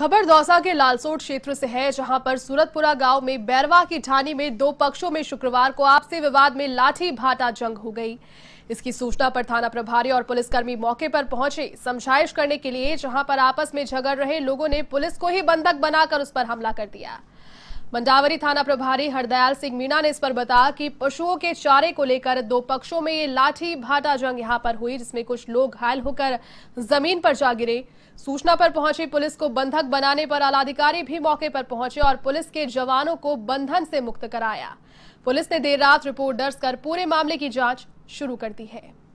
खबर दौसा के लालसोट क्षेत्र से है जहां पर सूरतपुरा गांव में बैरवा की ठानी में दो पक्षों में शुक्रवार को आपसी विवाद में लाठी भाटा जंग हो गई इसकी सूचना पर थाना प्रभारी और पुलिसकर्मी मौके पर पहुंचे समझाइश करने के लिए जहां पर आपस में झगड़ रहे लोगों ने पुलिस को ही बंधक बनाकर उस पर हमला कर दिया मंडावरी थाना प्रभारी हरदयाल सिंह मीणा ने इस पर बताया कि पशुओं के चारे को लेकर दो पक्षों में ये लाठी भाटा जंग यहां पर हुई जिसमें कुछ लोग घायल होकर जमीन पर जा गिरे सूचना पर पहुंची पुलिस को बंधक बनाने पर आलाधिकारी भी मौके पर पहुंचे और पुलिस के जवानों को बंधन से मुक्त कराया पुलिस ने देर रात रिपोर्ट दर्ज कर पूरे मामले की जांच शुरू कर दी है